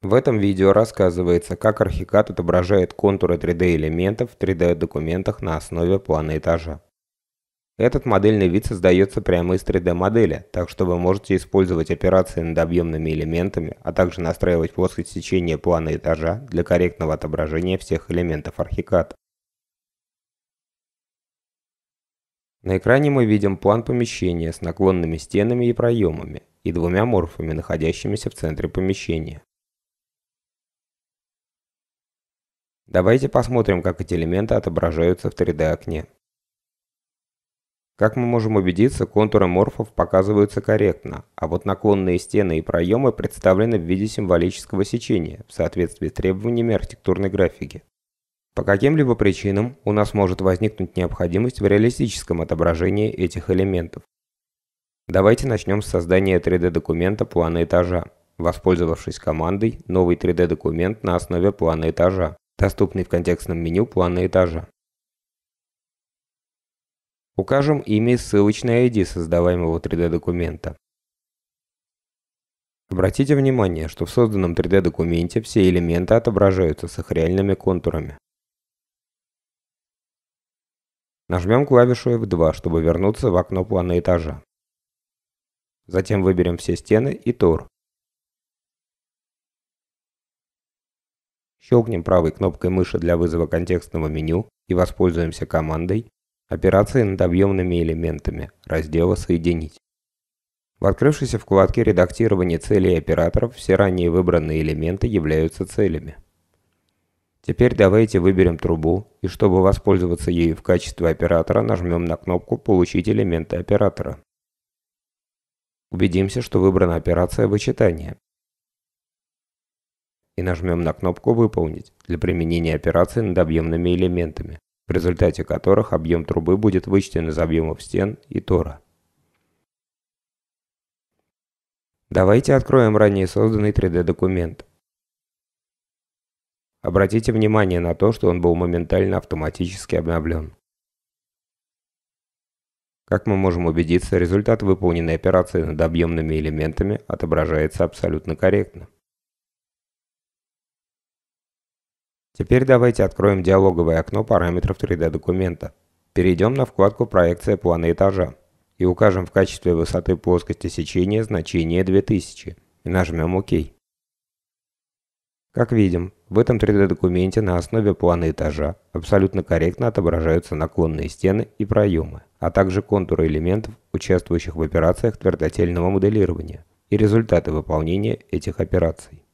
В этом видео рассказывается, как архикад отображает контуры 3D-элементов в 3D-документах на основе плана этажа. Этот модельный вид создается прямо из 3D-модели, так что вы можете использовать операции над объемными элементами, а также настраивать плоскость сечения плана этажа для корректного отображения всех элементов архикад. На экране мы видим план помещения с наклонными стенами и проемами и двумя морфами, находящимися в центре помещения. Давайте посмотрим, как эти элементы отображаются в 3D-окне. Как мы можем убедиться, контуры морфов показываются корректно, а вот наклонные стены и проемы представлены в виде символического сечения в соответствии с требованиями архитектурной графики. По каким-либо причинам у нас может возникнуть необходимость в реалистическом отображении этих элементов. Давайте начнем с создания 3D-документа плана этажа, воспользовавшись командой «Новый 3D-документ на основе плана этажа» доступный в контекстном меню плана этажа. Укажем имя и ссылочное ID создаваемого 3D-документа. Обратите внимание, что в созданном 3D-документе все элементы отображаются с их реальными контурами. Нажмем клавишу F2, чтобы вернуться в окно плана этажа. Затем выберем все стены и тор. щелкнем правой кнопкой мыши для вызова контекстного меню и воспользуемся командой «Операции над объемными элементами» раздела «Соединить». В открывшейся вкладке «Редактирование целей операторов» все ранее выбранные элементы являются целями. Теперь давайте выберем трубу, и чтобы воспользоваться ею в качестве оператора, нажмем на кнопку «Получить элементы оператора». Убедимся, что выбрана операция вычитания и нажмем на кнопку «Выполнить» для применения операции над объемными элементами, в результате которых объем трубы будет вычтен из объемов стен и тора. Давайте откроем ранее созданный 3D-документ. Обратите внимание на то, что он был моментально автоматически обновлен. Как мы можем убедиться, результат выполненной операции над объемными элементами отображается абсолютно корректно. Теперь давайте откроем диалоговое окно параметров 3D документа. Перейдем на вкладку «Проекция плана этажа» и укажем в качестве высоты плоскости сечения значение 2000 и нажмем «Ок». Как видим, в этом 3D-документе на основе плана этажа абсолютно корректно отображаются наклонные стены и проемы, а также контуры элементов, участвующих в операциях твердотельного моделирования, и результаты выполнения этих операций.